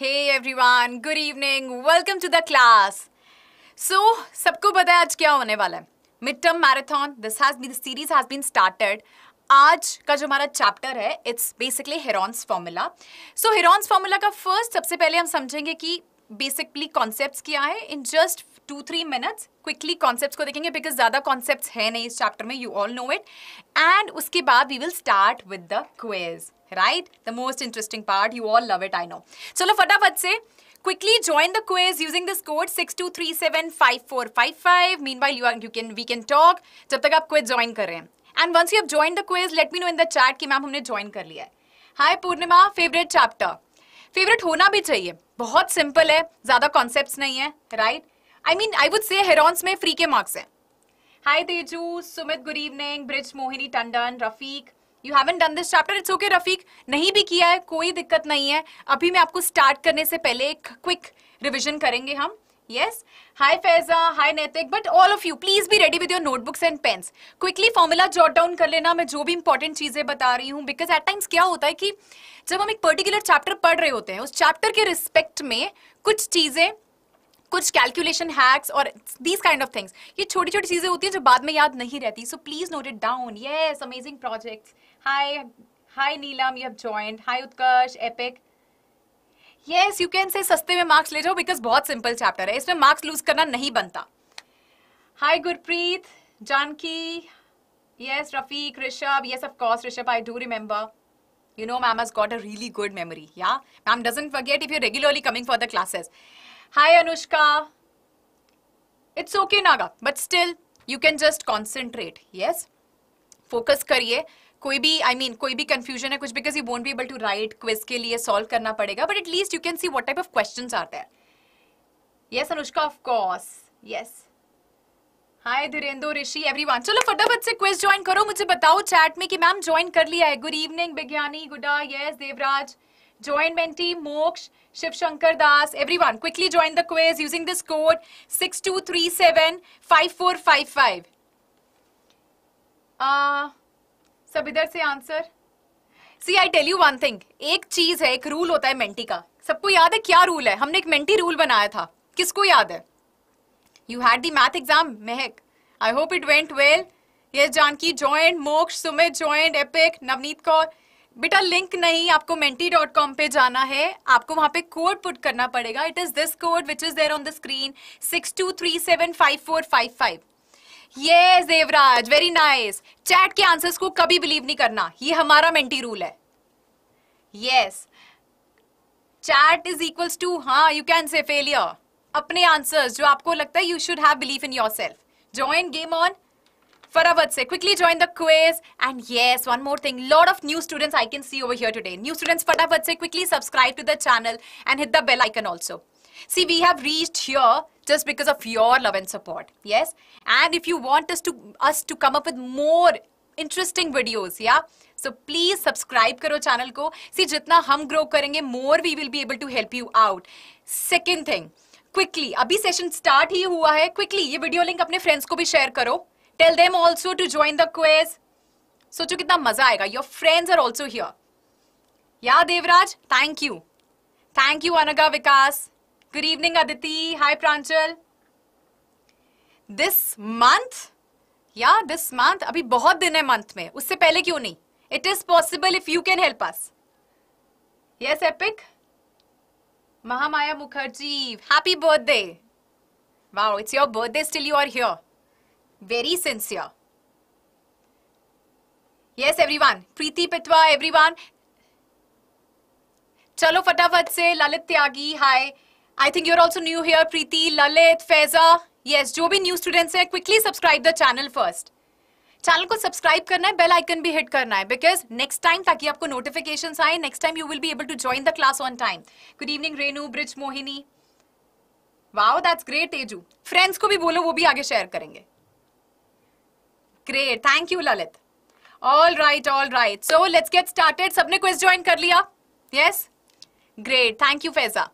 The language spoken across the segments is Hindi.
Hey everyone good evening welcome to the class so सबको पता है आज क्या होने वाला है mid term marathon this has been series has been started आज का जो हमारा चैप्टर है it's basically Heron's formula so Heron's formula का फर्स्ट सबसे पहले हम समझेंगे कि बेसिकली कॉन्सेप्ट किया है in just two three minutes quickly concept को देखेंगे बिकॉज ज़्यादा कॉन्सेप्ट है नहीं इस चैप्टर में you all know it and उसके बाद we will start with the quiz right the most interesting part you all love it I know चलो फटाफट से quickly join the quiz using this code 62375455 meanwhile you are you can we can talk जब तक आप quiz join कर रहे हैं and once you have joined the quiz let me know in the chat कि मैम हमने join कर लिया है hi Purnima favorite chapter favourite होना भी चाहिए बहुत सिंपल है ज्यादा कॉन्सेप्ट नहीं है right I mean I would say Heron's में फ्री के मार्क्स हैं hi Teju Sumit good evening Brij Mohini Tandon Rafiq you haven't done this chapter it's okay Rafiq नहीं भी किया है कोई दिक्कत नहीं है अभी मैं आपको स्टार्ट करने से पहले एक क्विक रिविजन करेंगे हम Yes? Hi Faiza, hi netik but all of you, please be ready with your notebooks and pens. Quickly formula jot down कर लेना मैं जो भी important चीज़ें बता रही हूँ because at times क्या होता है कि जब हम एक particular chapter पढ़ रहे होते हैं उस chapter के respect में कुछ चीज़ें कुछ कैलकुलेशन हैक्स और दीज काइंड ऑफ थिंग्स ये छोटी छोटी चीज़ें होती हैं जो बाद में याद नहीं रहती so please note it down yes amazing projects hi hi Neelam you have joined hi Utkarsh epic yes you can say सस्ते में मार्क्स ले जाओ बिकॉज बहुत सिंपल चैप्टर है इसमें मार्क्स लूज करना नहीं बनता hi Gurpreet Janaki yes Rafiq Rishabh yes of course Rishabh I do remember you know ma'am has got a really good memory yeah ma'am doesn't forget if you regularly coming for the classes hi Anushka it's okay Naga but still you can just concentrate yes focus करिए कोई भी आई I मीन mean, कोई भी कंफ्यूजन है कुछ because you won't be able to write quiz के लिए सॉल्व करना पड़ेगा but at least you can see what type of question आते हैं yes Anushka of course yes hi Dhirendo Rishi everyone चलो फटाफट से क्विज ज्वाइन करो मुझे बताओ चैट में कि मैम ज्वाइन कर लिया है गुड इवनिंग विज्ञानी गुडा yes Devraj Moksh Shiv Shankar join quickly join the quiz using this code six two three seven five four five five सब इधर से answer see I tell you one thing एक चीज है एक रूल होता है मेंटी का सबको याद है क्या रूल है हमने एक मेंटी रूल बनाया था किसको याद है you had the math exam Mahak I hope it went well yeah Janaki joined Moksh Sumit joined epic Navneet Kaur बेटा लिंक नहीं आपको मेंटी डॉट कॉम पे जाना है आपको वहां पे कोड पुट करना पड़ेगा it is this code which is there on the screen six two three seven five four five five yes, Devraj very nice chat के आंसर्स को कभी बिलीव नहीं करना ये हमारा मेंटी रूल है yes chat is equals to हाँ यू कैन से फेलियर अपने आंसर्स जो आपको लगता है you should have believe in yourself join game on Farawat से quickly join the क्वेज and yes one more thing lot of new students I can see over here today new students फटाफट से quickly subscribe to the channel and hit the bell icon also See, we have reached here just because of your love and support. Yes? And if you want us to us to come up with more interesting videos yeah so please subscribe करो चैनल को सी जितना हम ग्रो करेंगे more we will be able to help you out second thing quickly अभी सेशन स्टार्ट ही हुआ है क्विकली ये वीडियो लिंक अपने फ्रेंड्स को भी शेयर करो tell them also to join the quiz सोचो कितना मजा आएगा your friends are also here yeah Devraj thank you thank you Anaga Vikas Good evening, Aditi. Hi, Pranchal. This month? Yeah, this month. अभी बहुत दिन है मंथ में उससे पहले क्यों नहीं It is possible if you can help us. Yes, Epic? Mahamaya Mukherjee, happy birthday. Wow, it's your birthday still you are here. Very sincere. Yes, everyone. Preeti Pitwa, everyone. चलो फटाफट से Lalit Tyagi hi I think you are also new here Preeti Lalit Faiza yes जो भी न्यू स्टूडेंट्स हैं quickly subscribe the channel first channel को सब्सक्राइब करना है बेल आइकन भी हिट करना है बिकॉज नेक्स्ट टाइम ताकि आपको नोटिफिकेशन आए next time you will be able to join the class on time good evening Renu Brij Mohini wow that's great एजू फ्रेंड्स को भी बोलो वो भी आगे शेयर करेंगे great thank you Lalit all right all right so let's get started सबने क्विज ज्वाइन कर लिया yes great thank you Faiza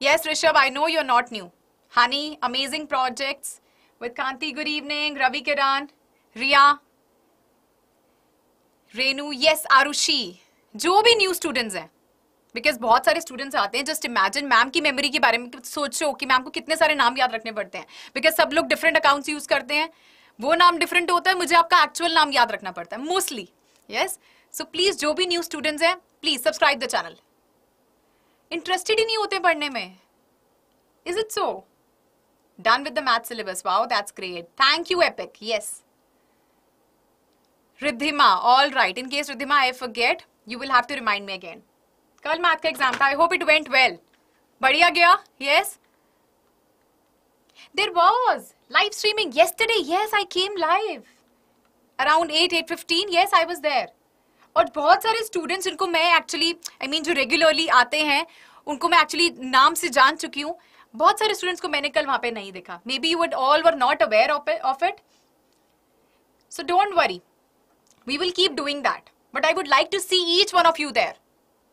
Yes, Rishabh, I know you're not new. Honey, amazing projects with Kanti. Good evening, Ravi Kiran, Ria, Renu. Yes, Arushi. जो भी न्यू स्टूडेंट्स हैं बिकॉज बहुत सारे स्टूडेंट्स आते हैं जस्ट इमेजिन मैम की मेमोरी के बारे में सोचो कि मैम को कितने सारे नाम याद रखने पड़ते हैं बिकॉज सब लोग डिफरेंट अकाउंट्स यूज करते हैं वो नाम डिफरेंट होता है मुझे आपका एक्चुअल नाम याद रखना पड़ता है मोस्टली यस सो प्लीज जो भी न्यू स्टूडेंट्स हैं please subscribe the channel interested ही नहीं होते पढ़ने में is it so done with the math syllabus wow that's great thank you epic yes Riddhima all right in case Riddhima I forget you will have to remind me again कल मैथ का एग्जाम था I hope it went well बढ़िया गया yes there was live streaming yesterday yes I came live around eight eight fifteen yes I was there और बहुत सारे स्टूडेंट्स जिनको मैं एक्चुअली आई मीन जो रेगुलरली आते हैं उनको मैं एक्चुअली नाम से जान चुकी हूँ बहुत सारे स्टूडेंट्स को मैंने कल वहाँ पे नहीं देखा maybe you all were not aware of it so don't worry we will keep doing that but I would like to see each one of you there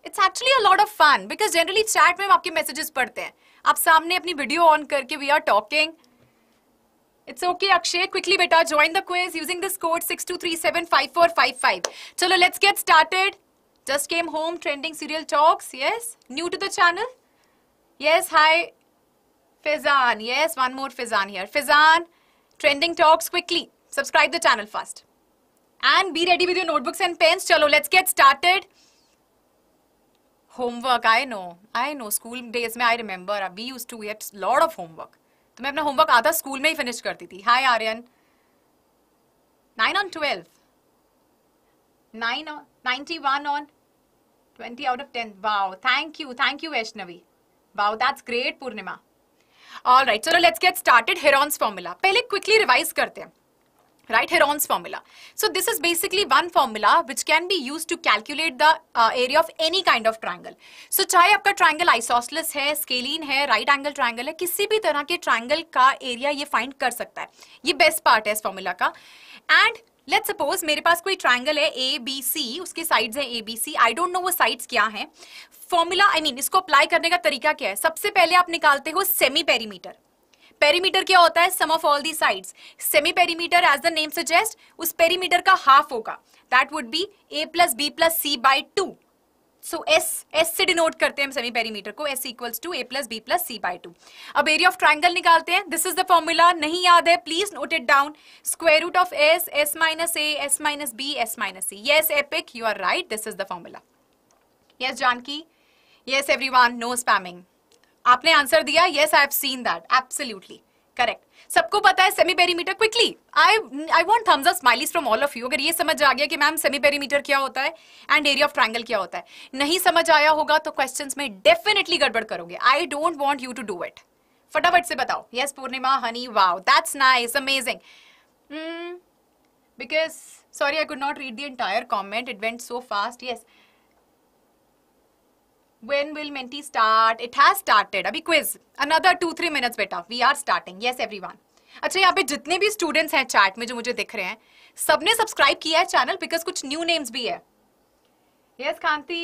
it's actually a lot of fun because generally chat में हम आपके मैसेजेस पढ़ते हैं आप सामने अपनी वीडियो ऑन करके we are talking It's okay, Akshay. Quickly, beta, join the quiz using this code 62375455. Chalo, let's get started. Just came home, trending serial talks. Yes. New to the channel? Yes, hi. Fezan. Yes, one more Fezan here. Fezan, trending talks quickly. Subscribe the channel first. And be ready with your notebooks and pens. Chalo, let's get started. Homework, I know. I know. School days, mein, I remember. We used to get lot of homework. तो मैं अपना होमवर्क आधा स्कूल में ही फिनिश करती थी hi Aryan nine on twelve nine on one on twenty out of ten wow thank you thank you Vaishnavi wow that's great Purnima all right चलो let's get started Heron's formula पहले क्विकली रिवाइज करते हैं right? Heron's formula. So this is basically one formula which can be used to calculate the uh, area of any kind of triangle. So chahe aapka triangle isosceles hai scalene hai right angle triangle hai kisi bhi tarah ke triangle ka area ye find kar sakta hai ye best part hai is formula ka And let suppose मेरे पास कोई ट्राइंगल है ए बी सी उसके साइड्स हैं A B C I don't know वो साइड्स क्या हैं फॉर्मूला आई मीन इसको अप्लाई करने का तरीका क्या है सबसे पहले आप निकालते हो सेमी पेरीमीटर पेरीमीटर क्या होता है sum of all the sides semi perimeter as the name suggest उस पेरीमीटर का हाफ होगा that would be a plus b plus c by two so s s से डिनोट करते हैं हम सेमी पेरीमीटर को s equals to a plus b plus c by two अब एरिया ऑफ ट्राइंगल निकालते हैं दिस इज द फॉर्मूला नहीं याद है please note it down square root of s s minus a s minus b s minus c yes epic you are right this is the formula yes Janaki yes everyone no spamming आपने आंसर दिया yes I have seen that absolutely correct सबको पता है semi perimeter quickly I I want thumbs up smileys from all of you अगर ये समझ आ गया कि मैम सेमी पेरीमीटर क्या होता है एंड एरिया ऑफ ट्राइंगल क्या होता है नहीं समझ आया होगा तो क्वेश्चन में डेफिनेटली गड़बड़ करोगे I don't want you to do it फटाफट से बताओ yes Purnima Honey wow that's nice amazing because sorry I could not read the entire comment it went so fast yes When will Menti start? It has started. अभी quiz. Another two three minutes बेटा. We are starting. Yes everyone. अच्छा यहाँ पे जितने भी स्टूडेंट्स हैं chat में जो मुझे दिख रहे हैं सबने सब्सक्राइब किया है चैनल बिकॉज कुछ न्यू नेम्स भी है yes Kanti.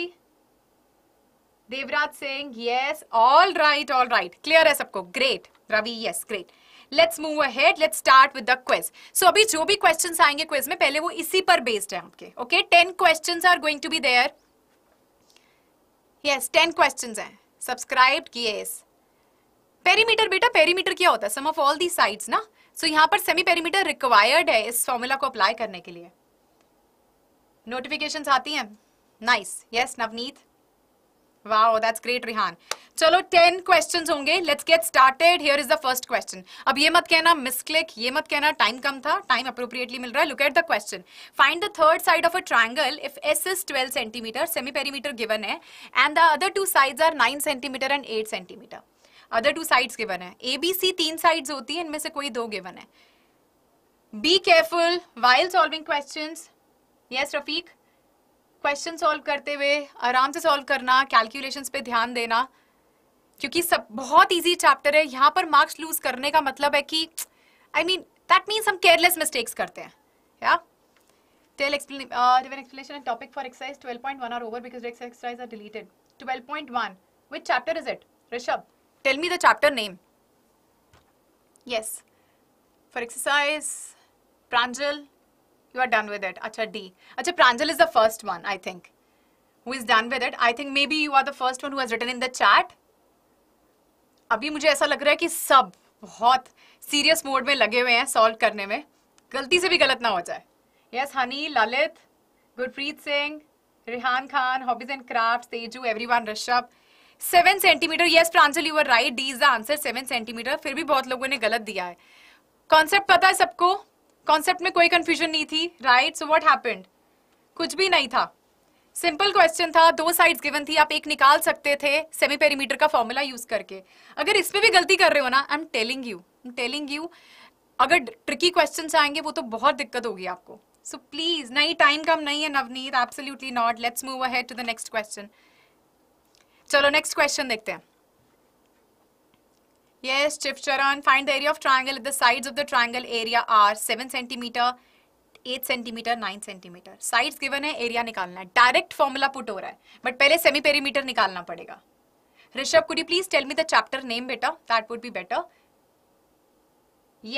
Devraj Singh Yes. All right all right clear है सबको great Ravi yes great let's move ahead. Let's start with the quiz. So अभी जो भी questions आएंगे quiz में पहले वो इसी पर बेस्ड है आपके okay ten questions are going to be there yes ten question है सब्सक्राइब किए इस पेरीमीटर बेटा पेरीमीटर क्या होता है sum of all the side ना सो so, यहाँ पर सेमी पेरीमीटर रिक्वायर्ड है इस फॉर्मूला को अप्लाई करने के लिए नोटिफिकेशन आती हैं nice yes Navneet wow that's great Rihan चलो टेन क्वेश्चन होंगे let's get started here is the first question अब ये मत कहना मिस क्लिक ये मत कहना टाइम कम था टाइम अप्रोप्रिएटली मिल रहा है look at the question find the third side of a triangle if s is 12 centimetre semi perimeter given है and the other two sides are 9 centimetre and 8 centimetre other two sides given है ए बी सी तीन साइड्स होती है इनमें से कोई दो गिवन है be careful while solving question yes Rafiq question solve करते हुए आराम से सॉल्व करना कैलकुलेशंस पे ध्यान देना क्योंकि सब बहुत इजी चैप्टर है यहाँ पर मार्क्स लूज करने का मतलब है कि आई मीन दैट मीन्स हम केयरलेस मिस्टेक्स करते हैं या tell explanation and topic for exercise 12.1 are over because exercise are deleted 12.1 which chapter is it Rishabh tell me the chapter name yes for exercise Pranjal You are done with it. Acha D. Acha Pranjal is the first one, I think. Who is done with it? I think maybe you are the first one who has written in the chat. अभी मुझे ऐसा लग रहा है कि सब बहुत सीरियस मोड में लगे हुए हैं सॉल्व करने में गलती से भी गलत ना हो जाए yes Honey Lalit Gurpreet Singh Rihan Khan hobbies and craft Teju everyone Rishabh seven centimetre yes Pranjal you are right D is the answer seven centimetre फिर भी बहुत लोगों ने गलत दिया है कॉन्सेप्ट पता है सबको कॉन्सेप्ट में कोई कंफ्यूजन नहीं थी राइट सो व्हाट हैपेंड कुछ भी नहीं था सिंपल क्वेश्चन था दो साइड्स गिवन थी आप एक निकाल सकते थे सेमी पेरीमीटर का फॉर्मूला यूज करके अगर इसमें भी गलती कर रहे हो ना I am telling you I am telling you अगर ट्रिकी क्वेश्चन आएंगे वो तो बहुत दिक्कत होगी आपको सो प्लीज नहीं टाइम कम नहीं है Navneet absolutely not let's move ahead to the next question चलो नेक्स्ट क्वेश्चन देखते हैं Yes, Chifcharan, find the area of triangle if the sides of the triangle area are 7 centimeter, 8 centimetre 9 centimetre sides given है एरिया निकालना है डायरेक्ट फॉर्मूला पुट हो रहा है बट पहले सेमी पेरीमीटर निकालना पड़ेगा Rishabh could you please tell me the chapter name बेटा that would be better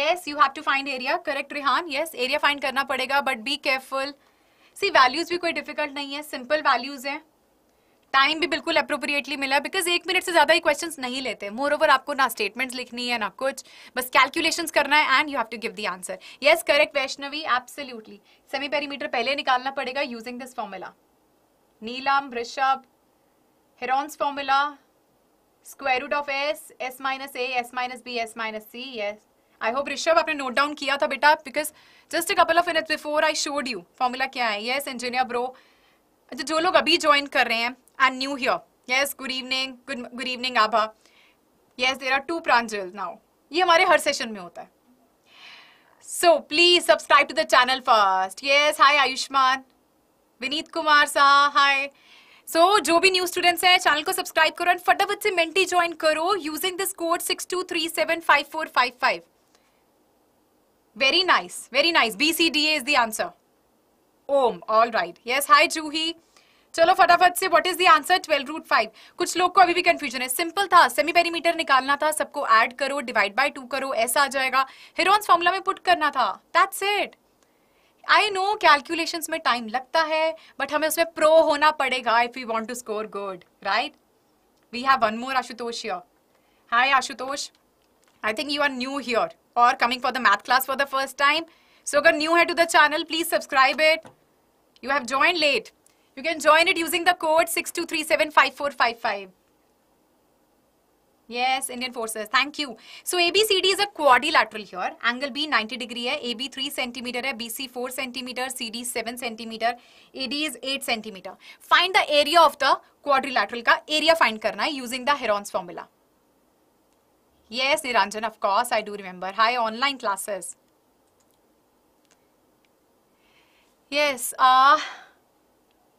yes you have to find area correct Rihan yes area find करना पड़ेगा but be careful see values भी कोई डिफिकल्ट नहीं है सिंपल वैल्यूज हैं टाइम भी बिल्कुल अप्रोप्रिएटली मिला बिकॉज एक मिनट से ज़्यादा ही क्वेश्चंस नहीं लेते मोर ओवर आपको ना स्टेटमेंट्स लिखनी है ना कुछ बस कैलकुलेशंस करना है and you have to give the answer yes correct Vaishnavi absolutely semi perimeter पहले निकालना पड़ेगा using this formula Neelam Rishabh Heron's formula square root of s s minus a s minus b s minus c yes I hope Rishabh आपने नोट डाउन किया था बेटा because just a couple of minutes before I showed you formula क्या है यस इंजीनियर ब्रो अच्छा जो लोग अभी ज्वाइन कर रहे हैं and new here. Yes, good evening, good, good evening Abha. Yes, there are two pranjals now. ये हमारे हर सेशन में होता है so please subscribe to the channel first yes hi Ayushman Vineet Kumar Sah hi so so, जो भी न्यू स्टूडेंट्स हैं चैनल को सब्सक्राइब करो एंड फटाफट से मेंटी ज्वाइन करो using this code six two three seven five four five five very nice very nice B C D A is the answer Om all right yes hi Juhi चलो फटाफट से what is the answer twelve root five कुछ लोग को अभी भी कंफ्यूजन है सिंपल था सेमी पेरीमीटर निकालना था सबको ऐड करो डिवाइड बाय टू करो ऐसा आ जाएगा हिरोन्स फॉर्मुला में पुट करना था that's it I know calculation में टाइम लगता है बट हमें उसमें प्रो होना पड़ेगा if you want to score good right we have one more Ashutosh your hi Ashutosh I think you are new here और coming for the math class for the first time so अगर न्यू है to the channel please subscribe it you have join late You can join it using the code 62375455. Yes, Indian forces. Thank you. So ABCD is a quadrilateral here. Angle B 90 degree है. AB 3 centimeter है. BC 4 centimeter. CD 7 centimeter. AD is 8 centimeter. Find the area of the quadrilateral का area find करना है using the Heron's formula. Yes, Niranjan, of course, I do remember. Hi, online classes. Yes. Uh,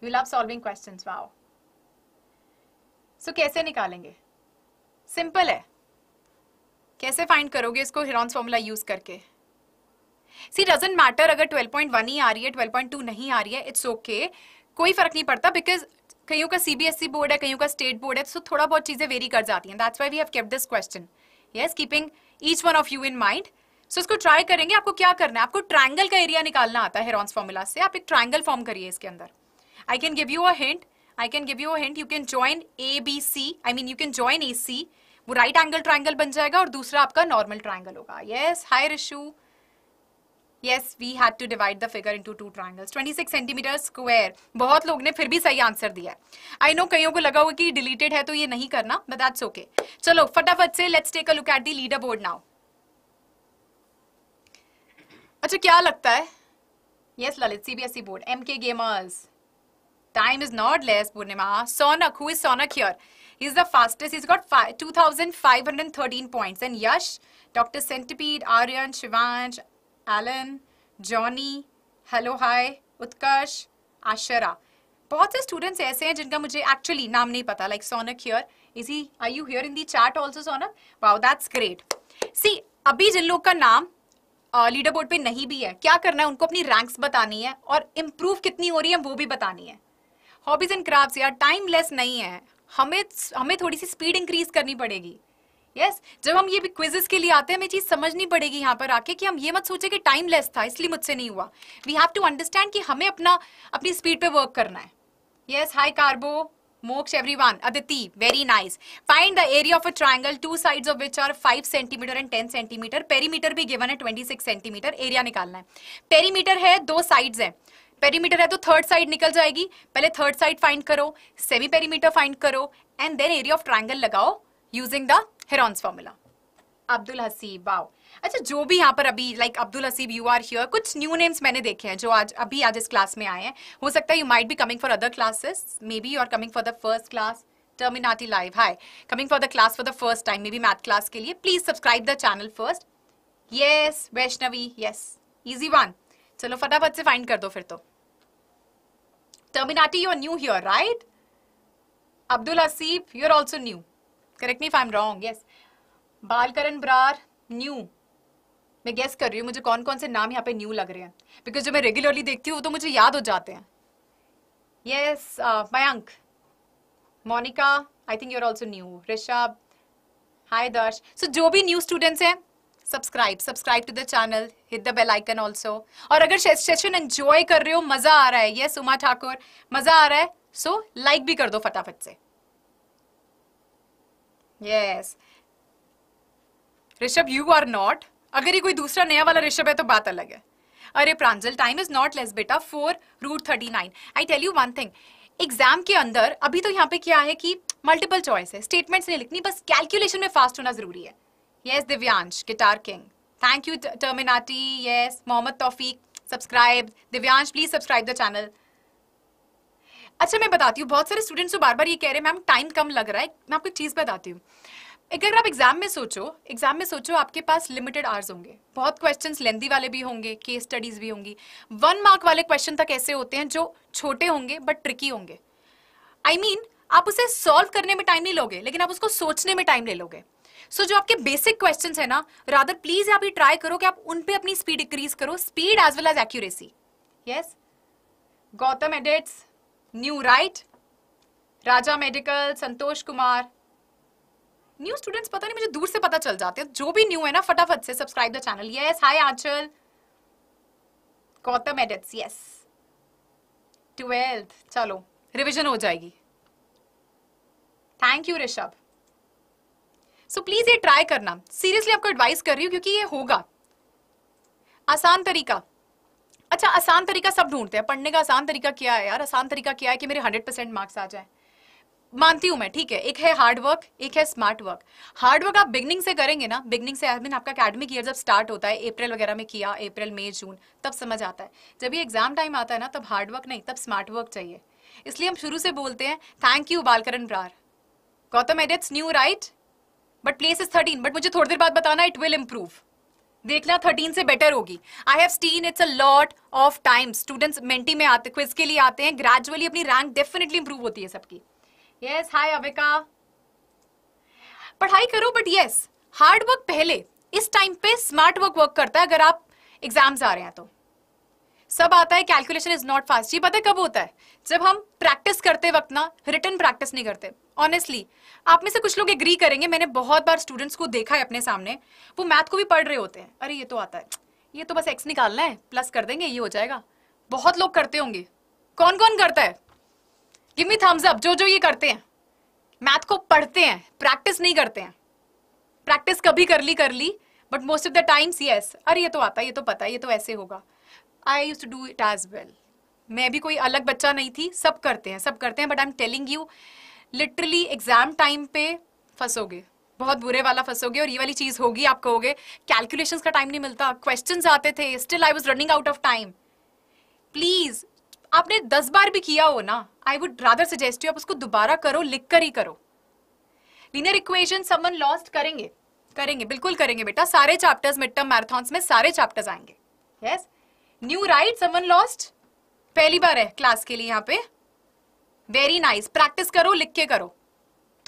you love solving question wow so कैसे निकालेंगे सिंपल है कैसे फाइंड करोगे इसको हिरॉन्स फॉर्मूला यूज करके सी डजेंट मैटर अगर 12.1 ही आ रही है 12.2 नहीं आ रही है इट्स ओके okay. कोई फर्क नहीं पड़ता बिकॉज कहीं का सीबीएसई बोर्ड e है कहीं का स्टेट बोर्ड है सो थोड़ा बहुत चीजें वेरी कर जाती हैं that's why we have kept this question yes keeping each one of you in mind so इसको ट्राई करेंगे आपको क्या करना है आपको ट्राइंगल का एरिया निकालना आता है हिरॉन्स फॉर्मूला से आप एक ट्राइंगल फॉर्म करिए इसके अंदर I can give you a hint. I can give you a hint. You can join ABC. I mean, you can join AC. वो राइट एंगल ट्राइंगल बन जाएगा और दूसरा आपका नॉर्मल ट्राइंगल होगा yes hi Rishu yes we had to divide the figure into two triangles 26 centimetre square बहुत लोग ने फिर भी सही आंसर दिया आई नो कईयों को लगा होगा कि डिलीटेड है तो ये नहीं करना बट दैट्स ओके चलो फटाफट से let's take a look at the leader board now अच्छा क्या लगता है yes Lalit CBSE board M K gamers time is not less, Purnima. Sonak, who is Sonak here? he is the fastest. He's got 2,513 points. And Yash, Dr. Centipede, Aryan, Shivansh, Alan, Johnny, Hello Hi, Utkarsh, Ashara. बहुत से स्टूडेंट्स ऐसे हैं जिनका मुझे एक्चुअली नाम नहीं पता like Sonak here is he I you here in the chat also Sonak wow that's great see अभी जिन लोग का नाम लीडर uh, बोर्ड पे नहीं भी है क्या करना है उनको अपनी रैंक्स बतानी है और इम्प्रूव कितनी हो रही है वो भी बतानी है हॉबीज एंड क्राफ्ट यार टाइम लेस नहीं है हमें हमें थोड़ी सी स्पीड इंक्रीज करनी पड़ेगी यस yes, जब हम ये भी क्विजेस के लिए आते हैं हमें चीज़ समझनी पड़ेगी यहाँ पर आके कि हम ये मत सोचे कि टाइम लेस था इसलिए मुझसे नहीं हुआ वी हैव टू अंडरस्टैंड कि हमें अपना अपनी स्पीड पे वर्क करना है यस हाई कार्बो Moksh one Aditi very nice find the area of a triangle two side of which are five centimetre and ten centimetre perimeter भी गिवन है 26 सेंटीमीटर एरिया निकालना है पेरीमीटर है दो साइड है पेरीमीटर है तो थर्ड साइड निकल जाएगी पहले थर्ड साइड फाइंड करो सेमी पेरीमीटर फाइंड करो and then area of triangle लगाओ using the Heron's formula Abdul Haseeb wow अच्छा जो भी यहाँ पर अभी like Abdul Haseeb you are here कुछ न्यू नेम्स मैंने देखे हैं जो आज अभी आज इस क्लास में आए हैं हो सकता है you might be coming for other classes maybe you are coming for the first class टर्मिनाटी live hi coming for the class for the first time maybe math class के लिए please subscribe the channel first yes Vaishnavi yes easy one चलो फटाफट से फाइंड कर दो फिर तो Terminati, are new here, right? Abdul Asif, are also new. Correct me if am wrong. Yes. Balkaran Brar, new. मैं गेस कर रही हूँ मुझे कौन कौन से नाम यहाँ पे न्यू लग रहे हैं बिकॉज जो मैं रेगुलरली देखती हूँ वो तो मुझे याद हो जाते हैं yes Mayank Monika I think you are also new Rishabh hi Darsh so जो भी न्यू स्टूडेंट्स हैं subscribe subscribe to the channel hit the bell icon also और अगर सेशन एंजॉय कर रहे हो मजा आ रहा है यस उमा ठाकुर मजा आ रहा है सो so, लाइक भी कर दो फटाफट से yes Rishabh you are not अगर ये कोई दूसरा नया वाला ऋषभ है तो बात अलग है अरे Pranjal time is not less बेटा four root thirty nine I tell you one thing exam के अंदर अभी तो यहाँ पे क्या है कि मल्टीपल चॉइस है स्टेटमेंट्स नहीं लिखनी बस कैलकुलेशन में फास्ट होना जरूरी है Yes, Divyansh, Guitar King. Thank you, Terminati. Yes, Mohammad Tawfiq. Subscribe. Divyansh, please subscribe the channel. अच्छा मैं बताती हूँ बहुत सारे स्टूडेंट्स बार बार ये कह रहे हैं मैम टाइम कम लग रहा है मैं आपको एक चीज़ बताती हूँ अगर आप एग्जाम में सोचो एग्जाम में सोचो आपके पास लिमिटेड आवर्स होंगे बहुत क्वेश्चंस लेंदी वाले भी होंगे केस स्टडीज भी होंगी वन मार्क वाले क्वेश्चन तक ऐसे होते हैं जो छोटे होंगे बट ट्रिकी होंगे आई I मीन mean, आप उसे सॉल्व करने में टाइम नहीं लोगे लेकिन आप उसको सोचने में टाइम ले लोगे सो so, जो आपके बेसिक क्वेश्चन है ना राधर प्लीज आप ट्राई करो कि आप उन पे अपनी स्पीड इंक्रीज करो speed as well as accuracy yes Gautam edits new right Raja medical Santosh Kumar new students पता नहीं मुझे दूर से पता चल जाते हैं जो भी न्यू है ना फटाफट से subscribe the channel yes hi Anchal Gautam edits yes twelfth चलो रिविजन हो जाएगी thank you Rishabh so please ये ट्राई करना सीरियसली आपको एडवाइस कर रही हूँ क्योंकि ये होगा आसान तरीका अच्छा आसान तरीका सब ढूंढते हैं पढ़ने का आसान तरीका क्या है यार आसान तरीका क्या है कि मेरे हंड्रेड परसेंट मार्क्स आ जाए मानती हूँ मैं ठीक है एक है हार्ड वर्क एक है स्मार्ट वर्क हार्ड वर्क आप बिगनिंग से करेंगे ना बिगनिंग से मीन आपका अकेडमिक ईयर जब स्टार्ट होता है अप्रैल वगैरह में किया अप्रैल मई जून तब समझ आता है जब ये एग्जाम टाइम आता है ना तब हार्ड वर्क नहीं तब स्मार्ट वर्क चाहिए इसलिए हम शुरू से बोलते हैं thank you Balkaran Brar Gautam edits new right but place is thirteen but मुझे थोड़ी देर बाद बताना इट विल इम्प्रूव देखना थर्टीन से बेटर होगी I have seen it's a lot of time students Menti में आते क्विज के लिए आते हैं ग्रेजुअली अपनी रैंक डेफिनेटली इंप्रूव होती है सबकी यस हाय अविका पढ़ाई करो बट यस हार्ड वर्क पहले इस टाइम पे स्मार्ट वर्क वर्क करता है अगर आप एग्जाम्स आ रहे हैं तो सब आता है कैलकुलेशन इज नॉट फास्ट ये पता है कब होता है जब हम प्रैक्टिस करते वक्त ना रिटर्न प्रैक्टिस नहीं करते ऑनेस्टली आप में से कुछ लोग एग्री करेंगे मैंने बहुत बार स्टूडेंट्स को देखा है अपने सामने वो मैथ को भी पढ़ रहे होते हैं अरे ये तो आता है ये तो बस एक्स निकालना है प्लस कर देंगे ये हो जाएगा बहुत लोग करते होंगे कौन कौन करता है गिव मी थम्स अप जो जो ये करते हैं मैथ को पढ़ते हैं प्रैक्टिस नहीं करते हैं प्रैक्टिस कभी कर ली कर ली but most of the times yes अरे ये तो आता है ये तो पता है ये तो ऐसे होगा I use to do it as well मैं भी कोई अलग बच्चा नहीं थी सब करते हैं सब करते हैं but I am telling you literally exam time पे फंसोगे बहुत बुरे वाला फंसोगे और ये वाली चीज होगी आप कहोगे कैलकुलेशन का टाइम नहीं मिलता क्वेश्चन आते थे still I was running out of time please आपने दस बार भी किया हो ना I would rather suggest you आप उसको दोबारा करो लिख कर ही करो लीनियर इक्वेशन समन लॉस्ट करेंगे करेंगे बिल्कुल करेंगे बेटा सारे चैप्टर्स मिड टर्म मैराथॉन्स में सारे चैप्टर्स आएंगे yes new right Suman lost पहली बार है क्लास के लिए यहाँ पे वेरी नाइस प्रैक्टिस करो लिख के करो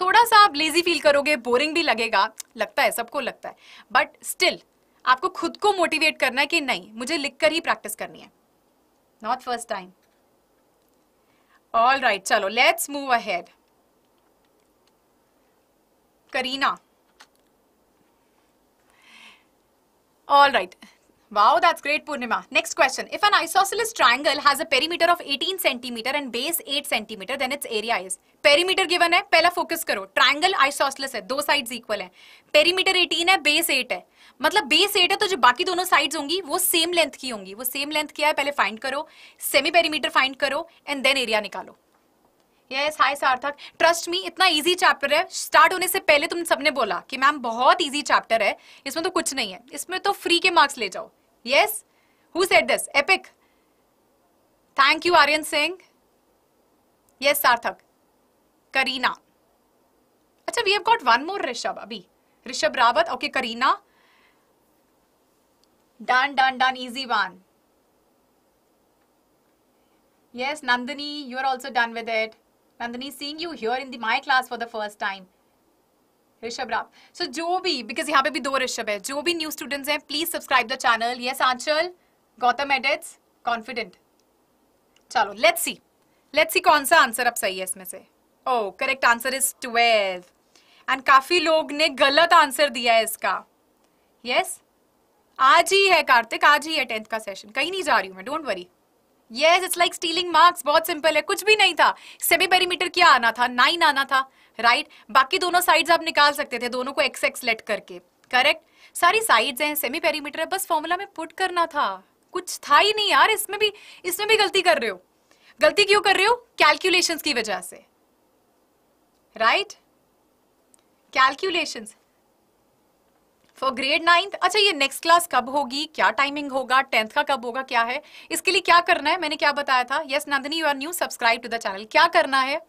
थोड़ा सा आप लेजी फील करोगे बोरिंग भी लगेगा लगता है सबको लगता है बट स्टिल आपको खुद को मोटिवेट करना है कि नहीं मुझे लिख कर ही प्रैक्टिस करनी है not first time all right चलो let's move ahead Kareena all right Wow, that's great, Purnima. Next question. If an isosceles triangle has a perimeter of 18 centimeter and base 8 centimeter, then its area is. Perimeter given है पहला फोकस करो ट्राइंगल आइसोसलेस है दो साइड्स इक्वल है पेरीमीटर 18 है बेस 8 है मतलब बेस 8 है तो जो बाकी दोनों साइड्स होंगी वो सेम लेंथ की होंगी वो सेम लेंथ क्या है पहले फाइंड करो सेमी पेरीमीटर फाइंड करो एंड देन एरिया निकालो यस हाय सार्थक ट्रस्ट मी इतना इजी चैप्टर है स्टार्ट होने से पहले तुम सबने बोला कि मैम बहुत इजी चैप्टर है इसमें तो कुछ नहीं है इसमें तो फ्री के मार्क्स ले जाओ Yes? Who said this? Epic. Thank you, Aryan Singh. Yes, Sarthak. Karina. Achha, we have got one more Rishab, abhi. Rishab Rawat. Okay, Karina. Done, done, done. Easy one. Yes, Nandini, you are also done with it. Nandini, seeing you here in the my class for the first time. Rishabh Rao सो जो भी बिकॉज यहाँ पे भी दो ऋषभ है जो भी न्यू स्टूडेंट्स हैं please subscribe the channel yes Anchal Gautam एडेट्स कॉन्फिडेंट चलो लेट्स सी लेट्स सी कौन सा आंसर अब सही है इसमें से oh correct answer is twelve and काफी लोग ने गलत आंसर दिया है इसका यस yes? आज ही है कार्तिक आज ही है टेंथ का सेशन कहीं नहीं जा रही हूँ मैं don't worry yes it's like stealing marks बहुत सिंपल है कुछ भी नहीं था सेमी पेरीमीटर क्या आना था नाइन आना था राइट बाकी दोनों साइड्स आप निकाल सकते थे दोनों को एक्स एक्स लेट करके करेक्ट सारी साइड्स हैं सेमी पेरीमीटर है बस फॉर्मूला में पुट करना था कुछ था ही नहीं यार इसमें भी इसमें भी गलती कर रहे हो गलती क्यों कर रहे हो कैलक्यूलेशन की वजह से right calculation for grade ninth अच्छा ये नेक्स्ट क्लास कब होगी क्या टाइमिंग होगा टेंथ का कब होगा क्या है इसके लिए क्या करना है मैंने क्या बताया था yes Nandini you are new subscribe to the channel क्या करना है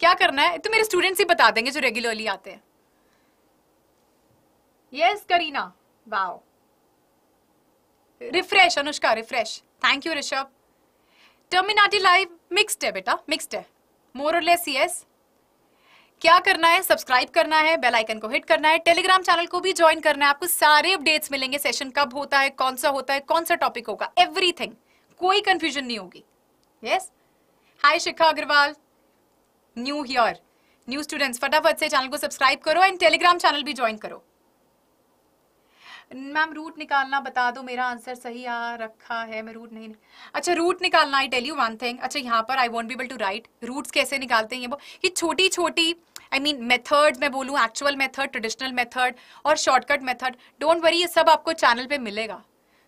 क्या करना है तो मेरे स्टूडेंट्स ही बता देंगे जो रेगुलरली आते हैं yes Kareena wow refresh Anushka refresh thank you Rishabh टर्मिनाटी लाइव मिक्सड है बेटा मिक्सड है मोर और लेस यस क्या करना है सब्सक्राइब करना है बेल आइकन को हिट करना है टेलीग्राम चैनल को भी ज्वाइन करना है आपको सारे अपडेट्स मिलेंगे सेशन कब होता है कौन सा होता है कौन सा टॉपिक होगा एवरीथिंग कोई कंफ्यूजन नहीं होगी yes hi Shikha Agarwal new here new students फटाफट से चैनल को सब्सक्राइब करो एंड टेलीग्राम चैनल भी ज्वाइन करो मैम रूट निकालना बता दो मेरा आंसर सही आ रखा है मैं रूट नहीं अच्छा रूट निकालना I tell you one thing अच्छा यहाँ पर I won't be able to write roots कैसे निकालते हैं ये वो ये छोटी छोटी आई मीन मेथड मैं बोलूँ एक्चुअल मेथड ट्रेडिशनल मेथड और शॉर्टकट मेथड डोंट वरी ये सब आपको चैनल पे मिलेगा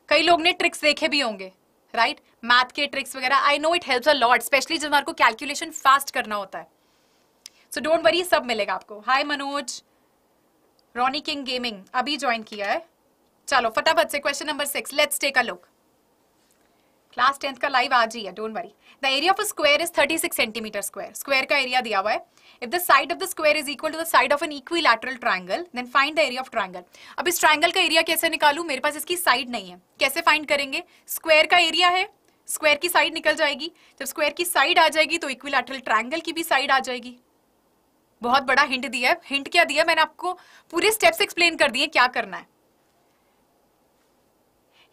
कई लोग ने ट्रिक्स देखे भी होंगे राइट मैथ के ट्रिक्स वगैरह I know it help a lot specially जब हमारे को कैलकुलेशन फास्ट करना होता है सो डोंट वरी सब मिलेगा आपको hi Manoj Ronny king gaming अभी ज्वाइन किया है चलो फटाफट से question number six let's take a look class tenth का लाइव आज ही है don't worry the area of a square is 36 centimetre square square का एरिया दिया हुआ है if the side of the square is equal to the side of an equilateral triangle then find the area of triangle अब इस ट्राइंगल का एरिया कैसे निकालू मेरे पास इसकी साइड नहीं है कैसे फाइंड करेंगे स्क्वायर का एरिया है स्क्वायर की साइड निकल जाएगी जब स्क्वायर की साइड आ जाएगी तो इक्विलैटरल ट्राइंगल की भी साइड आ जाएगी बहुत बड़ा हिंट दिया है हिंट क्या दिया मैंने आपको पूरे स्टेप्स एक्सप्लेन कर दिए क्या करना है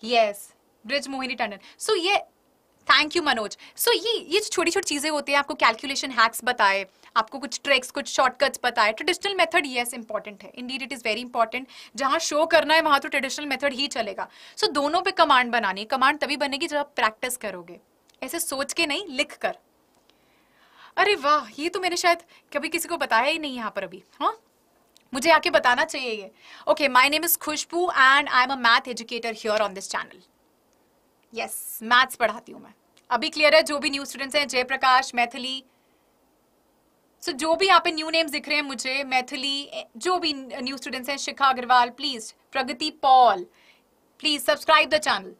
यस ब्रिज मोहिनी टंडन सो ये थैंक यू मनोज सो ये ये छोटी छोटी चीज़ें होती हैं आपको कैलकुलेशन हैक्स बताए आपको कुछ ट्रिक्स कुछ शॉर्टकट्स बताए ट्रेडिशनल मेथड येस इंपॉर्टेंट है indeed it is very important जहां शो करना है वहां तो ट्रेडिशनल मेथड ही चलेगा सो so, दोनों पे कमांड बनानी कमांड तभी बनेगी जब आप प्रैक्टिस करोगे ऐसे सोच के नहीं लिख कर अरे वाह ये तो मैंने शायद कभी किसी को बताया ही नहीं यहाँ पर अभी हाँ मुझे आके बताना चाहिए ये okay my name is Khushboo and I am a math educator here on this channel yes maths पढ़ाती हूँ मैं अभी क्लियर है जो भी न्यू स्टूडेंट्स हैं जयप्रकाश मैथिली सो so, जो भी यहाँ पे न्यू नेम्स दिख रहे हैं मुझे मैथिली जो भी न्यू स्टूडेंट्स हैं Shikha Agarwal please Pragati Paul please subscribe the channel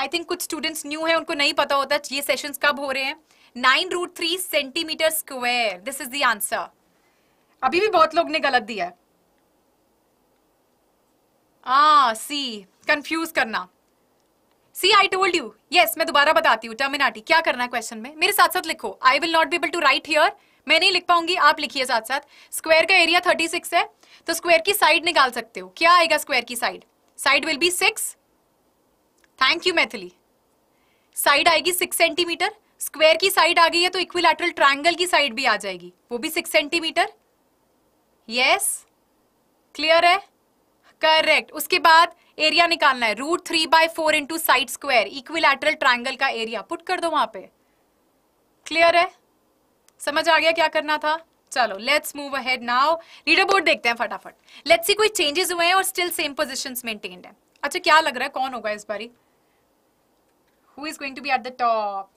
I think कुछ स्टूडेंट्स न्यू हैं उनको नहीं पता होता ये सेशंस कब हो रहे हैं nine root three centimetre square this is the answer अभी भी बहुत लोग ने गलत दिया है आ सी कंफ्यूज करना see I told you yes मैं दोबारा बताती हूँ टर्मिनाटी क्या करना है क्वेश्चन में मेरे साथ साथ लिखो I will not be able to write here मैं नहीं लिख पाऊंगी आप लिखिए साथ साथ स्क्वायर का एरिया थर्टी सिक्स है तो स्क्वायर की साइड निकाल सकते हो क्या आएगा स्क्वायर की side side will be six thank you Maithili side आएगी सिक्स सेंटीमीटर स्क्वायर की साइड आ गई है तो इक्विलैटरल ट्रायंगल की साइड भी आ जाएगी वो भी सिक्स सेंटीमीटर यस क्लियर है करेक्ट उसके बाद एरिया निकालना है root three by four into side square equilateral triangle का एरिया पुट कर दो वहां पे क्लियर है समझ आ गया क्या करना था चलो let's move ahead now leaderboard देखते हैं फटाफट लेट्स सी कोई चेंजेस हुए हैं और स्टिल सेम पोजिशन मेंटेन्ड है अच्छा क्या लग रहा है कौन होगा इस बारी who is going to be at the top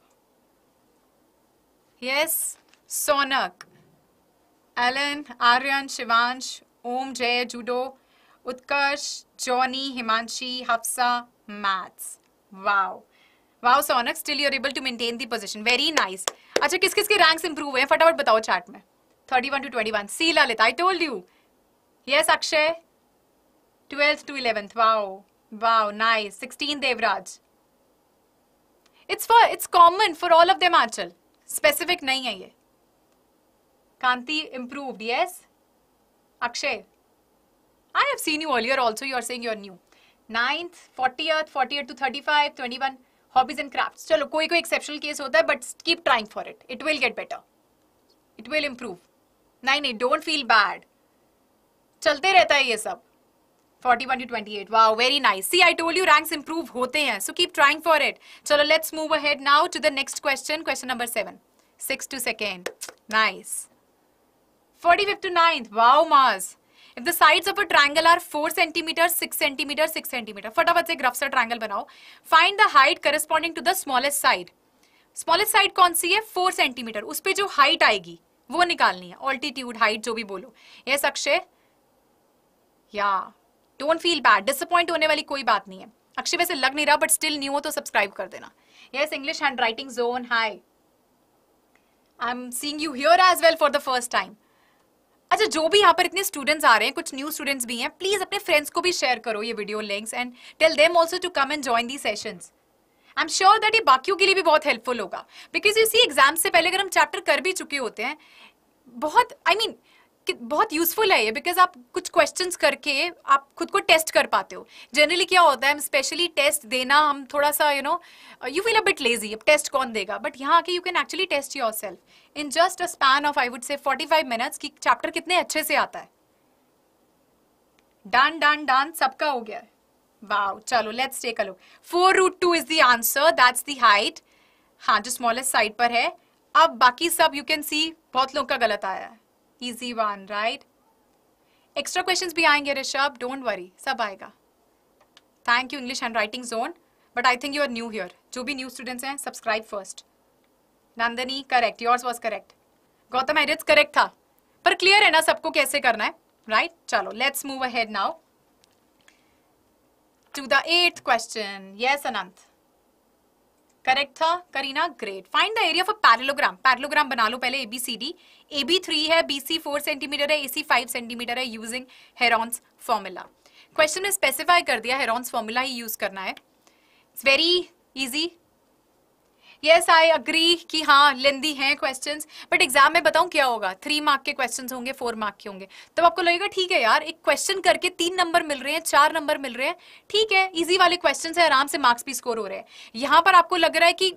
Yes, Sonak. Alan, Aryan, Shivansh, Om, Jay, Judo, Utkarsh, Johnny, Himanshi, Hafsa, Maths. Wow. Wow, Sonak, still you're able to maintain the position. Very nice. अच्छा किस किस के रैंक्स इंप्रूव हुए हैं फटाफट बताओ चार्ट में 31 to 21. See Lalit, I told you. Yes, Akshay. 12th to 11th. Wow. Wow, nice. 16 Devraj. It's for it's common for all of them, Achal. Specific नहीं है ये Kanti improved yes Akshay I have seen you all your also you are saying your new ninth forty eighth forty eight two thirty five twenty one hobbies and craft चलो कोई कोई एक्सेप्शनल केस होता है but keep trying for it it will get better it will improve नहीं नहीं डोंट फील बैड चलते रहता है ये सब 41 to 28 wow very nice see i told you ranks improve hote hain so keep trying for it chalo let's move ahead now to the next question question number 7 6 to second nice 45th to 9th wow mars if the sides of a triangle are 4 cm 6 cm 6 cm फटाफट से ग्राफ सा ट्रायंगल बनाओ find the height corresponding to the smallest side smallest side कौन सी है 4 सेंटीमीटर उस पर जो हाइट आएगी वो निकालनी है ऑल्टीट्यूड हाइट जो भी बोलो यस अक्षय या डोंट फील बैड डिसअपॉइंट होने वाली कोई बात नहीं है अक्षय वैसे लग नहीं रहा बट स्टिल न्यू हो तो सब्सक्राइब कर देना yes English handwriting zone hi I am seeing you here as well for the first time अच्छा जो भी यहाँ पर इतने स्टूडेंट्स आ रहे हैं कुछ न्यू स्टूडेंट्स भी हैं प्लीज अपने फ्रेंड्स को भी शेयर करो ये video links and tell them also to come and join the sessions I am sure that ये बाकियों के लिए भी बहुत हेल्पफुल होगा बिकॉज यू सी एग्जाम से पहले अगर हम चैप्टर कर भी चुके होते हैं बहुत आई I मीन mean, बहुत यूजफुल है ये बिकॉज आप कुछ क्वेश्चन करके आप खुद को टेस्ट कर पाते हो जनरली क्या होता है स्पेशली टेस्ट देना हम थोड़ा सा you know you feel a bit lazy अब टेस्ट कौन देगा बट यहाँ आके you can actually test yourself in just a span of I would say forty five minutes की चैप्टर कितने अच्छे से आता है डन डन डन सबका हो गया है चलो let's take a look four root two is the answer that's the height हाँ जो स्मॉलेस्ट साइड पर है अब बाकी सब यू कैन सी बहुत लोग का गलत आया है easy one right extra questions भी आएंगे ऋषभ डोंट वरी सब आएगा thank you English and writing zone but I think you are new here जो भी न्यू स्टूडेंट्स हैं subscribe first Nandini correct yours was correct Gautam एरिज करेक्ट था पर क्लियर है ना सबको कैसे करना है राइट right? चलो let's move ahead now to the eight question yes Anant correct था Kareena great find the area of a parallelogram parallelogram बना लो पहले एबीसीडी ए बी थ्री है बी सी फोर सेंटीमीटर है ए सी फाइव सेंटीमीटर है यूजिंग हेरॉन्स फॉर्मूला क्वेश्चन ने स्पेसिफाई कर दिया हेरॉन्स फॉर्मूला ही यूज करना है it's very easy yes I agree कि हाँ लेंदी हैं क्वेश्चन बट एग्जाम में बताऊँ क्या होगा थ्री मार्क के क्वेश्चन होंगे फोर मार्क के होंगे तब तो आपको लगेगा ठीक है यार एक क्वेश्चन करके तीन नंबर मिल रहे हैं चार नंबर मिल रहे हैं ठीक है ईजी वाले क्वेश्चन है आराम से मार्क्स भी स्कोर हो रहे हैं यहाँ पर आपको लग रहा है कि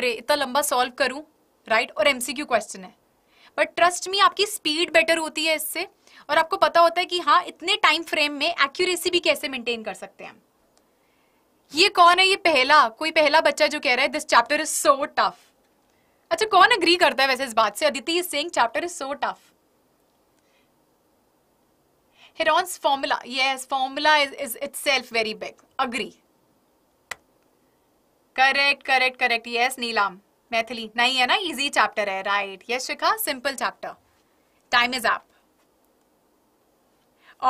अरे इतना लंबा सॉल्व करूँ राइट और क्यू क्वेश्चन है बट ट्रस्ट मी आपकी स्पीड बेटर होती है इससे और आपको पता होता है कि हाँ इतने टाइम फ्रेम में एक्यूरेसी भी कैसे मेंटेन कर सकते हैं ये कौन है ये पहला कोई पहला बच्चा जो कह रहा है this chapter is so tough अच्छा कौन अग्री करता है वैसे इस बात से Aditi is saying chapter is so tough Heron's formula yes, formula is is itself very big agree correct correct correct yes Neelam Maithili नहीं है ना इजी चैप्टर है right yes Shikha simple chapter time is up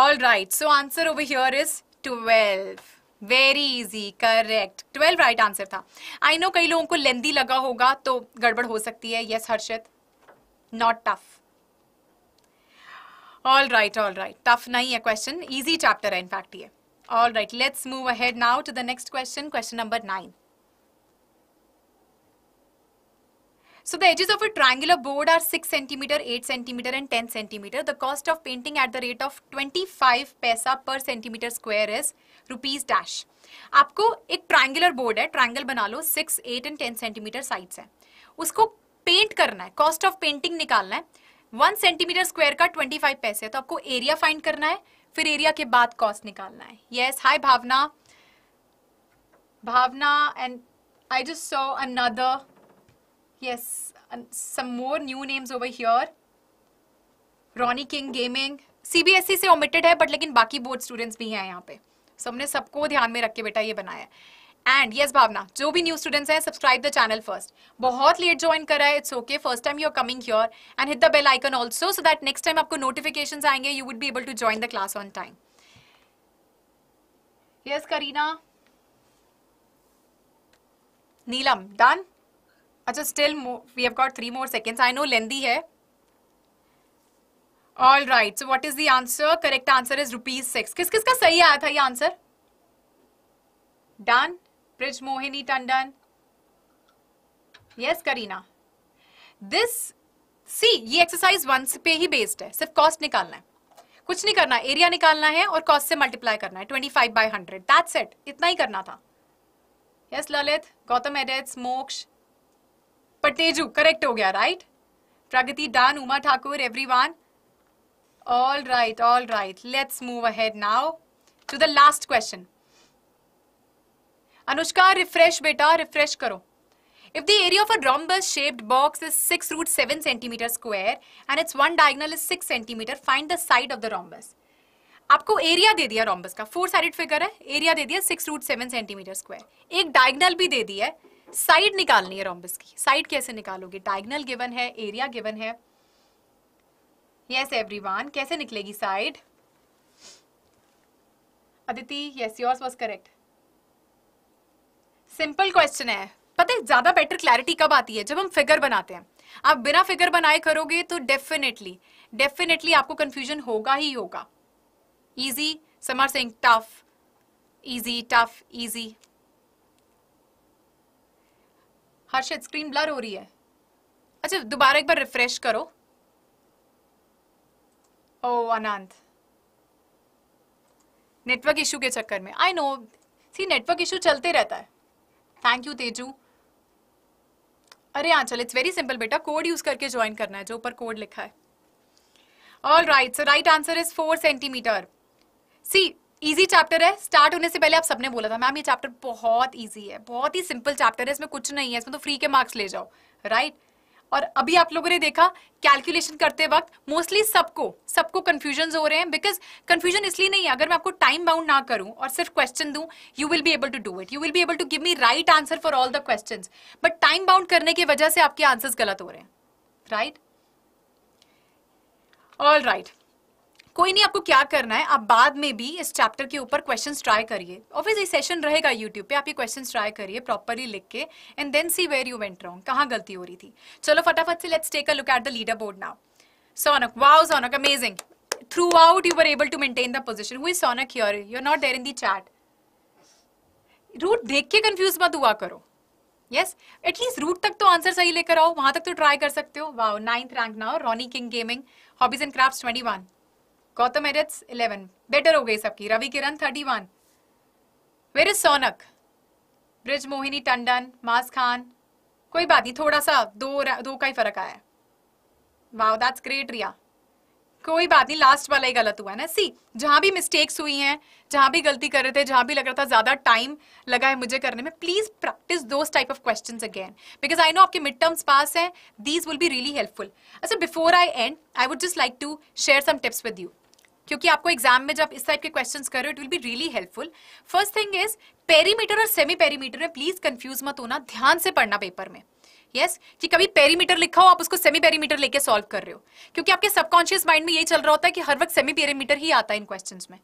all right so answer over here is twelve very easy correct twelve right answer था आई नो कई लोगों को लेंदी लगा होगा तो गड़बड़ हो सकती है yes Harshit not tough all right all right tough नहीं है क्वेश्चन इजी चैप्टर है इनफैक्ट ये all right let's move ahead now to the next question question number nine So the edges of a triangular board are 6 cm, 8 cm and 10 cm. The cost of painting at the rate of 25 पैसा per centimeter square is rupees dash. आपको एक ट्राइंगुलर बोर्ड है ट्राइंगल बना लो six eight and ten centimetre sides है उसको पेंट करना है कॉस्ट ऑफ पेंटिंग निकालना है वन सेंटीमीटर स्क्वायर का ट्वेंटी फाइव पैसे है तो आपको एरिया फाइंड करना है फिर एरिया के बाद कॉस्ट निकालना है yes hi Bhavna Bhavna and I just saw another Yes, and some more new names over here. Ronnie King Gaming. CBSE से omitted है बट लेकिन बाकी बोर्ड स्टूडेंट्स भी हैं यहाँ पे सो हमने सबको ध्यान में रख के बेटा ये बनाया एंड यस भावना जो भी न्यू स्टूडेंट्स हैं सब्सक्राइब द चैनल फर्स्ट बहुत लेट ज्वाइन करा है it's okay first time you are coming here and hit the bell icon also so that next time आपको नोटिफिकेशन आएंगे you would be able to join the class on time yes Kareena Neelam done अच्छा still we have got three more seconds I know lengthy है all right so what is the answer correct answer is rupees six किस किस का सही आया था ये answer done Brij Mohini Tandon yes Kareena this see ये एक्सरसाइज वन पे ही बेस्ड है सिर्फ कॉस्ट निकालना है कुछ नहीं करना एरिया निकालना है और कॉस्ट से मल्टीप्लाई करना है twenty five by hundred that's it इतना ही करना था यस ललित गौतम एडेट्स मोक्ष पटेजू करेक्ट हो गया right Pragati done Uma Thakur everyone all right all right let's move ahead now to the last question Anushka refresh बेटा रिफ्रेश करो If the area of a rhombus-shaped box is six root seven centimeter square and its one diagonal is six centimeter, find the side of the rhombus. आपको area दे दिया rhombus का four-sided figure है area दे दिया six root seven centimeter square. एक diagonal भी दे दी है साइड निकालनी है रोम्बस की साइड कैसे निकालोगे डायगनल गिवन है एरिया गिवन है यस एवरीवन कैसे निकलेगी side Aditi yes yours was correct simple question है पता है ज्यादा बेटर क्लैरिटी कब आती है जब हम फिगर बनाते हैं आप बिना फिगर बनाए करोगे तो डेफिनेटली डेफिनेटली आपको कंफ्यूजन होगा ही होगा easy Samar Singh tough easy tough easy Harshit screen blur हो रही है अच्छा दोबारा एक बार रिफ्रेश करो ओ अनंत नेटवर्क इशू के चक्कर में I know see network issue चलते रहता है थैंक यू तेजू अरे हाँ चल इट्स वेरी सिंपल बेटा कोड यूज करके ज्वाइन करना है जो ऊपर कोड लिखा है all right so right answer is four centimetre see easy chapter है स्टार्ट होने से पहले आप सबने बोला था मैम ये चैप्टर बहुत इजी है बहुत ही सिंपल चैप्टर है इसमें कुछ नहीं है इसमें तो फ्री के मार्क्स ले जाओ राइट right? और अभी आप लोगों ने देखा कैलकुलेशन करते वक्त मोस्टली सबको सबको कन्फ्यूजन हो रहे हैं बिकॉज कन्फ्यूजन इसलिए नहीं है अगर मैं आपको टाइम बाउंड ना करूं और सिर्फ क्वेश्चन दूं you will be able to do it you will be able to give me right answer for all the question but time bound करने की वजह से आपके आंसर्स गलत हो रहे हैं राइट ऑल राइट कोई नहीं आपको क्या करना है आप बाद में भी इस चैप्टर के ऊपर क्वेश्चंस ट्राई करिए ऑफिस ये सेशन रहेगा यूट्यूब पे आप ये क्वेश्चंस ट्राई करिए प्रॉपरली लिख के and then see where you went wrong कहाँ गलती हो रही थी चलो फटाफट से let's take a look at the leader board now Sonak wow Sonak amazing throughout you are able to maintain the position हुई Sonak your you are not there in the chat route देख के कंफ्यूज मत हुआ करो यस एटलीस्ट रूट तक तो आंसर सही लेकर आओ वहां तक तो ट्राई कर सकते हो wow ninth rank now Ronnie king gaming hobbies and craft twenty one Gautam एरेट्स इलेवन बेटर हो गई सबकी Ravi Kiran one where is Sonak bridge Mohini Tandon मास खान कोई बात नहीं थोड़ा सा दो दो का ही फर्क आया वाओ दैट्स ग्रेट रिया कोई बात नहीं लास्ट वाला ही गलत हुआ है ना सी जहाँ भी मिस्टेक्स हुई हैं जहाँ भी गलती कर रहे थे जहाँ भी लग रहा था ज़्यादा टाइम लगा है मुझे करने में please practice those type of question again because I know आपके मिड टर्म्स पास हैं these will be really helpful अच्छा before I end I would just like to share some tips with you क्योंकि आपको एग्जाम में जब इस टाइप के क्वेश्चंस करो it will be really helpful first thing is perimeter और सेमी पेरीमीटर में प्लीज कंफ्यूज मत होना ध्यान से पढ़ना पेपर में यस yes? कि कभी पेरीमीटर लिखा हो आप उसको सेमी पेरीमीटर लेके सॉल्व कर रहे हो क्योंकि आपके सबकॉन्शियस माइंड में ये चल रहा होता है कि हर वक्त सेमी पेरीमीटर ही आता है इन क्वेश्चन में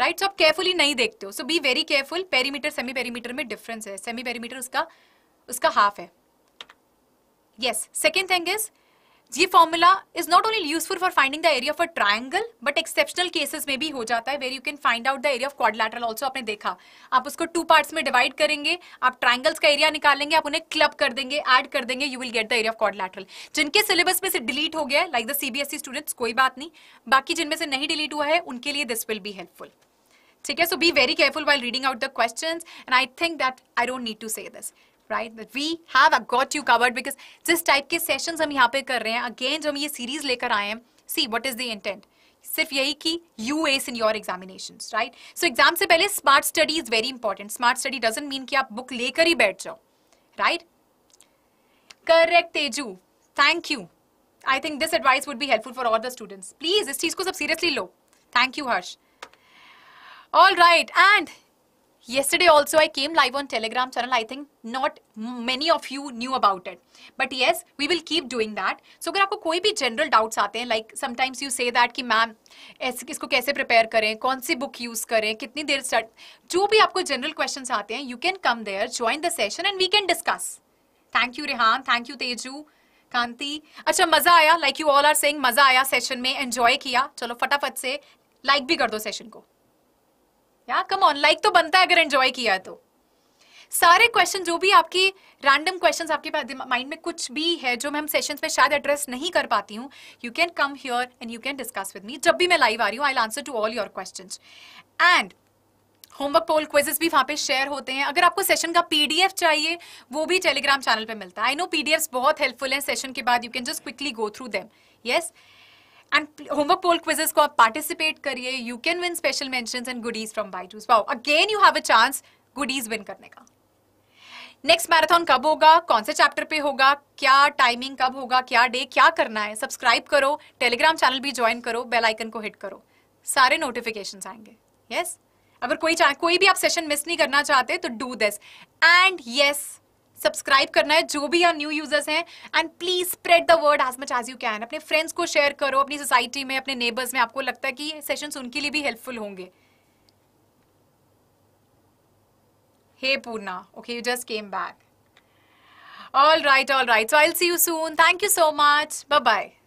राइट right? सो तो so आप केयरफुली नहीं देखते हो so be very careful perimeter semi perimeter में डिफरेंस है सेमी पेरीमीटर उसका उसका हाफ है यस सेकेंड थिंग इज ये formula is not only useful for finding the area of a triangle but exceptional cases में भी हो जाता है where you can find out the area of quadrilateral also आपने देखा आप उसको टू पार्ट्स में डिवाइड करेंगे आप ट्राइंगल्स का एरिया निकालेंगे आप उन्हें क्लब कर देंगे एड कर देंगे you will get the area of quadrilateral जिनके सिलेबस में से डिलीट हो गया लाइक द सीबीएसई स्टूडेंट्स कोई बात नहीं बाकी जिनमें से नहीं डिलीट हुआ है उनके लिए दिस विल बी हेल्पफुल ठीक है so be very careful while reading out the question and I think that I don't need to say this right we have got you covered because जिस टाइप के सेशन हम यहाँ पे कर रहे हैं अगेन जो हम ये सीरीज लेकर आए हैं see what is the intent सिर्फ यही कि you ace in your examination right so exam से पहले smart study is very important smart study doesn't mean कि आप बुक लेकर ही बैठ जाओ right correct Teju thank you I think this advice would be helpful for all the students please इस चीज को सब सीरियसली लो thank you Harsh all right and yesterday also i came live on telegram channel i think not many of you knew about it but yes we will keep doing that so agar aapko koi bhi general doubts aate hain like sometimes you say that ki ma'am aise isko kaise prepare kare kaun si book use kare kitni der start jo bhi aapko general questions aate hain you can come there join the session and we can discuss thank you rehan thank you teju kanti acha maza aaya like you all are saying maza aaya session mein enjoy kiya chalo fatafat se like bhi kar do session ko या कम ऑन लाइक तो बनता है अगर एंजॉय किया तो सारे क्वेश्चन जो भी आपकी रैंडम क्वेश्चंस आपके माइंड में कुछ भी है जो मैं हम सेशंस में शायद एड्रेस नहीं कर पाती हूँ you can come here and you can discuss with me जब भी मैं लाइव आ रही हूँ I answer to all your question and homework poll quizzes भी वहाँ पे शेयर होते हैं अगर आपको सेशन का पीडीएफ चाहिए वो भी टेलीग्राम चैनल पे मिलता है आई नो पीडीएफ्स बहुत हेल्पफुल हैं सेशन के बाद you can just quickly go through them yes and homework poll quizzes को आप पार्टिसिपेट करिए you can win special mention and goodies from Byju's wow again you have a chance goodies win करने का नेक्स्ट मैराथन कब होगा कौन से चैप्टर पे होगा क्या टाइमिंग कब होगा क्या डे क्या करना है सब्सक्राइब करो टेलीग्राम चैनल भी ज्वाइन करो बेल आइकन को हिट करो सारे नोटिफिकेशंस आएंगे यस yes? अगर कोई कोई भी आप सेशन मिस नहीं करना चाहते तो do this and yes subscribe करना है जो भी यहाँ न्यू यूजर्स हैं and please spread the word as much as you can अपने फ्रेंड्स को शेयर करो अपनी सोसाइटी में अपने नेबर्स में आपको लगता है कि सेशन सेशंस उनके लिए भी हेल्पफुल होंगे hey Purna okay you just came back all right all right so I see you soon thank you so much bye bye